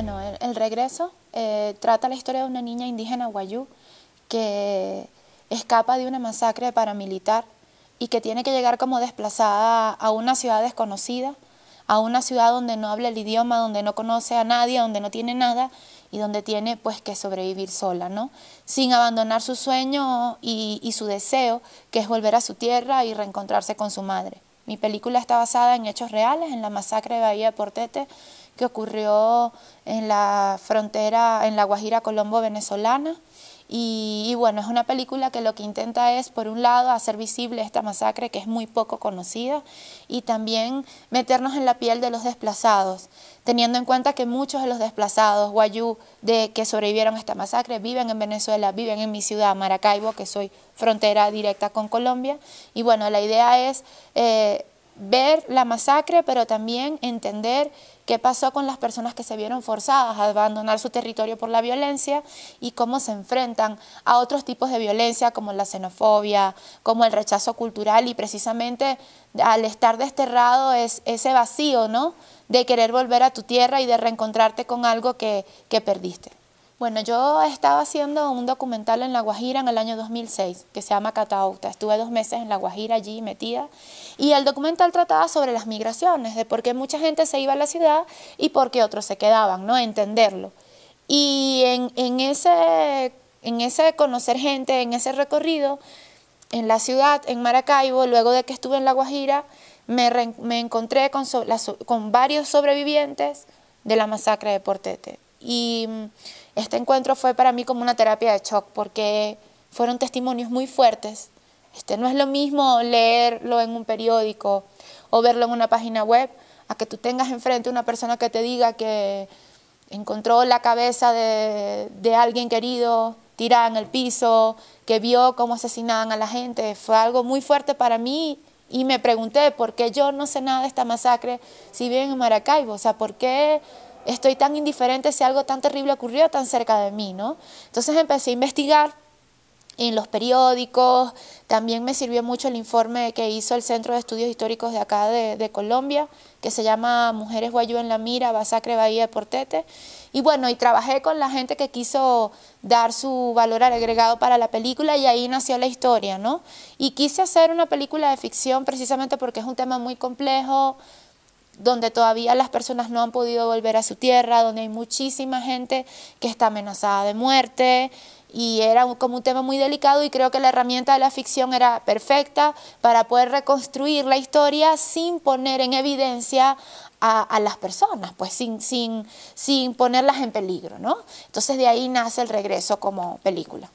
Bueno, el, regreso eh, trata la historia de una niña indígena guayú que escapa de una masacre paramilitar y que tiene que llegar como desplazada a una ciudad desconocida, a una ciudad donde no habla el idioma, donde no conoce a nadie, donde no tiene nada y donde tiene pues que sobrevivir sola, ¿no? Sin abandonar su sueño y su deseo, que es volver a su tierra y reencontrarse con su madre. Mi película está basada en hechos reales, en la masacre de Bahía Portete que ocurrió en la frontera, en la Guajira Colombo venezolana. Y, bueno, es una película que lo que intenta es, por un lado, hacer visible esta masacre que es muy poco conocida y también meternos en la piel de los desplazados, teniendo en cuenta que muchos de los desplazados guayú de, que sobrevivieron a esta masacre viven en Venezuela, viven en mi ciudad, Maracaibo, que soy frontera directa con Colombia. Y bueno, la idea es... Eh, ver la masacre, pero también entender qué pasó con las personas que se vieron forzadas a abandonar su territorio por la violencia y cómo se enfrentan a otros tipos de violencia como la xenofobia, como el rechazo cultural y precisamente al estar desterrado es ese vacío, ¿no? De querer volver a tu tierra y de reencontrarte con algo que, que perdiste. Bueno, yo estaba haciendo un documental en La Guajira en el año 2006 que se llama Catauta. Estuve dos meses en La Guajira allí metida y el documental trataba sobre las migraciones, de por qué mucha gente se iba a la ciudad y por qué otros se quedaban, ¿no? Entenderlo. Y en, ese, en ese conocer gente, en ese recorrido, en la ciudad, en Maracaibo, luego de que estuve en La Guajira, me, encontré con varios sobrevivientes de la masacre de Portete y este encuentro fue para mí como una terapia de shock porque fueron testimonios muy fuertes. Este, no es lo mismo leerlo en un periódico o verlo en una página web a que tú tengas enfrente una persona que te diga que encontró la cabeza de, de alguien querido tirada en el piso, que vio cómo asesinaban a la gente. Fue algo muy fuerte para mí y me pregunté por qué yo no sé nada de esta masacre si bien en Maracaibo, o sea, por qué estoy tan indiferente si algo tan terrible ocurrió tan cerca de mí, ¿no? Entonces empecé a investigar en los periódicos, también me sirvió mucho el informe que hizo el Centro de Estudios Históricos de acá de, Colombia, que se llama Mujeres Guayú en la Mira, Basacre, Bahía de Portete. Y bueno, y trabajé con la gente que quiso dar su valor agregado para la película y ahí nació la historia, ¿no? Y quise hacer una película de ficción precisamente porque es un tema muy complejo, donde todavía las personas no han podido volver a su tierra, donde hay muchísima gente que está amenazada de muerte y era como un tema muy delicado y creo que la herramienta de la ficción era perfecta para poder reconstruir la historia sin poner en evidencia a, a, las personas, pues sin, sin, sin ponerlas en peligro, ¿no? Entonces de ahí nace el regreso como película.